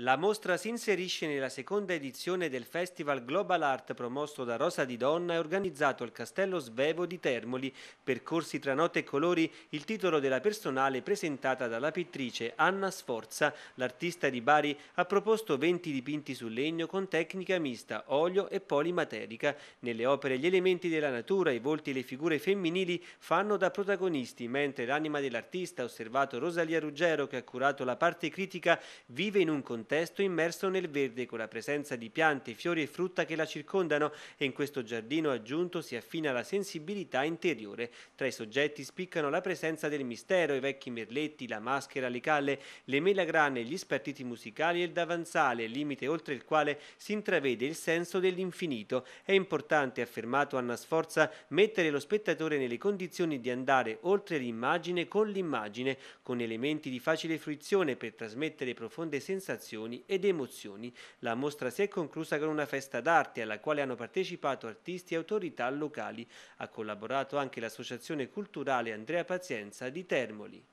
La mostra si inserisce nella seconda edizione del Festival Global Art promosso da Rosa di Donna e organizzato al Castello Svevo di Termoli. Percorsi tra note e colori, il titolo della personale presentata dalla pittrice Anna Sforza. L'artista di Bari ha proposto 20 dipinti su legno con tecnica mista, olio e polimaterica. Nelle opere gli elementi della natura, i volti e le figure femminili fanno da protagonisti, mentre l'anima dell'artista, osservato Rosalia Ruggero che ha curato la parte critica, vive in un contesto contesto immerso nel verde con la presenza di piante, fiori e frutta che la circondano e in questo giardino aggiunto si affina la sensibilità interiore. Tra i soggetti spiccano la presenza del mistero, i vecchi merletti, la maschera, le calle, le melagrane, gli spartiti musicali e il davanzale, limite oltre il quale si intravede il senso dell'infinito. È importante, affermato Anna Sforza, mettere lo spettatore nelle condizioni di andare oltre l'immagine con l'immagine, con elementi di facile fruizione per trasmettere profonde sensazioni sensazioni ed emozioni. La mostra si è conclusa con una festa d'arte alla quale hanno partecipato artisti e autorità locali. Ha collaborato anche l'Associazione Culturale Andrea Pazienza di Termoli.